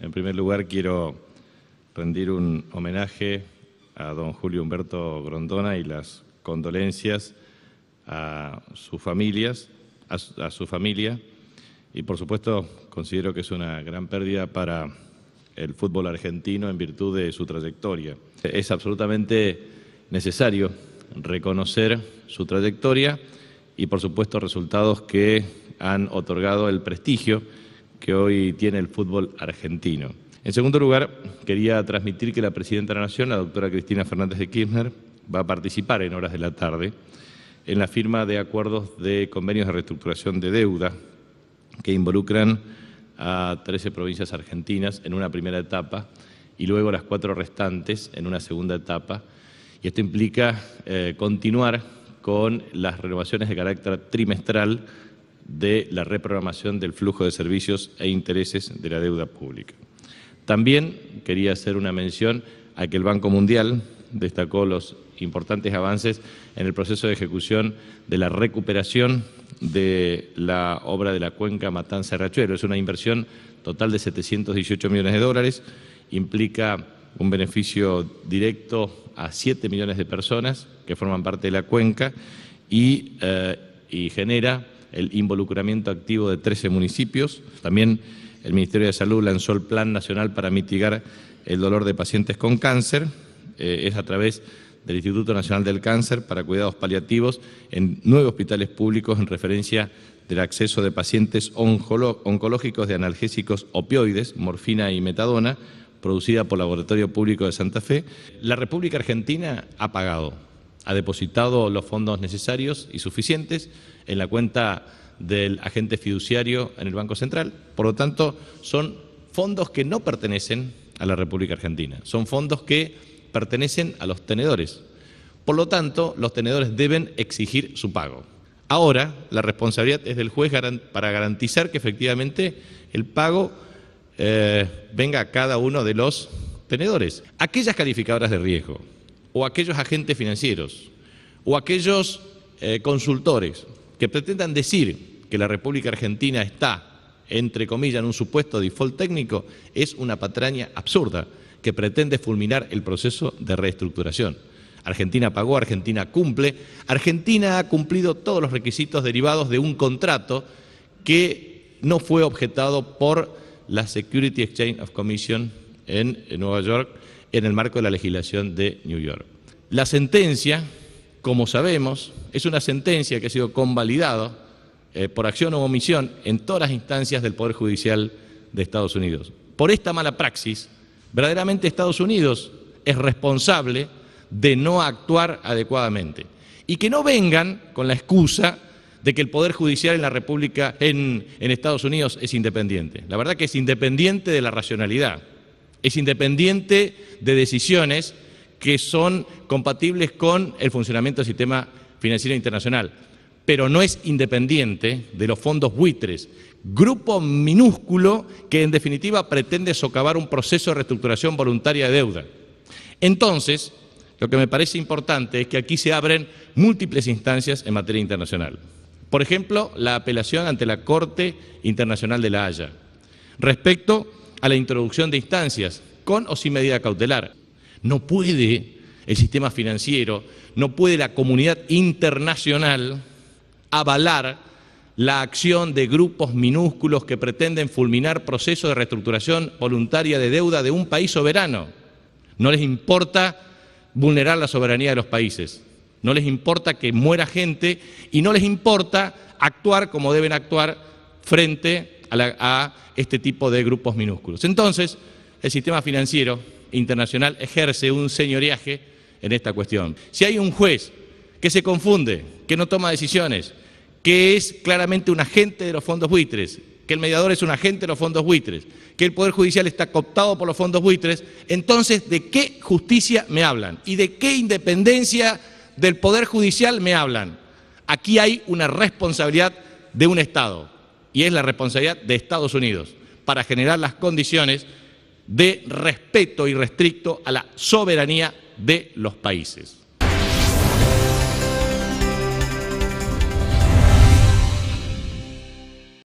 En primer lugar, quiero rendir un homenaje a don Julio Humberto Grondona y las condolencias a sus familias, a su, familia, y por supuesto considero que es una gran pérdida para el fútbol argentino en virtud de su trayectoria. Es absolutamente necesario reconocer su trayectoria y por supuesto resultados que han otorgado el prestigio que hoy tiene el fútbol argentino. En segundo lugar, quería transmitir que la Presidenta de la Nación, la doctora Cristina Fernández de Kirchner, va a participar en horas de la tarde en la firma de acuerdos de convenios de reestructuración de deuda que involucran a 13 provincias argentinas en una primera etapa y luego las cuatro restantes en una segunda etapa. Y esto implica eh, continuar con las renovaciones de carácter trimestral de la reprogramación del flujo de servicios e intereses de la deuda pública. También quería hacer una mención a que el Banco Mundial destacó los importantes avances en el proceso de ejecución de la recuperación de la obra de la cuenca Matanza Rachuelo. Es una inversión total de 718 millones de dólares, implica un beneficio directo a 7 millones de personas que forman parte de la cuenca y, eh, y genera el involucramiento activo de 13 municipios. También el Ministerio de Salud lanzó el Plan Nacional para mitigar el dolor de pacientes con cáncer. Eh, es a través del Instituto Nacional del Cáncer para cuidados paliativos en nueve hospitales públicos en referencia del acceso de pacientes oncológicos de analgésicos opioides, morfina y metadona, producida por Laboratorio Público de Santa Fe. La República Argentina ha pagado ha depositado los fondos necesarios y suficientes en la cuenta del agente fiduciario en el Banco Central. Por lo tanto, son fondos que no pertenecen a la República Argentina, son fondos que pertenecen a los tenedores. Por lo tanto, los tenedores deben exigir su pago. Ahora, la responsabilidad es del juez para garantizar que efectivamente el pago eh, venga a cada uno de los tenedores. Aquellas calificadoras de riesgo o aquellos agentes financieros o aquellos eh, consultores que pretendan decir que la República Argentina está, entre comillas, en un supuesto default técnico, es una patraña absurda que pretende fulminar el proceso de reestructuración. Argentina pagó, Argentina cumple, Argentina ha cumplido todos los requisitos derivados de un contrato que no fue objetado por la Security Exchange Commission en eh, Nueva York en el marco de la legislación de New York. La sentencia, como sabemos, es una sentencia que ha sido convalidada eh, por acción o omisión en todas las instancias del Poder Judicial de Estados Unidos. Por esta mala praxis, verdaderamente Estados Unidos es responsable de no actuar adecuadamente. Y que no vengan con la excusa de que el Poder Judicial en la República, en, en Estados Unidos, es independiente. La verdad que es independiente de la racionalidad. Es independiente de decisiones que son compatibles con el funcionamiento del sistema financiero internacional, pero no es independiente de los fondos buitres, grupo minúsculo que en definitiva pretende socavar un proceso de reestructuración voluntaria de deuda. Entonces, lo que me parece importante es que aquí se abren múltiples instancias en materia internacional. Por ejemplo, la apelación ante la Corte Internacional de la Haya, respecto a la introducción de instancias, con o sin medida cautelar. No puede el sistema financiero, no puede la comunidad internacional avalar la acción de grupos minúsculos que pretenden fulminar procesos de reestructuración voluntaria de deuda de un país soberano. No les importa vulnerar la soberanía de los países, no les importa que muera gente y no les importa actuar como deben actuar frente a, este tipo de grupos minúsculos. Entonces, el sistema financiero internacional ejerce un señoreaje en esta cuestión. Si hay un juez que se confunde, que no toma decisiones, que es claramente un agente de los fondos buitres, que el mediador es un agente de los fondos buitres, que el Poder Judicial está cooptado por los fondos buitres, entonces ¿de qué justicia me hablan? ¿Y de qué independencia del Poder Judicial me hablan? Aquí hay una responsabilidad de un Estado y es la responsabilidad de Estados Unidos para generar las condiciones de respeto irrestricto a la soberanía de los países.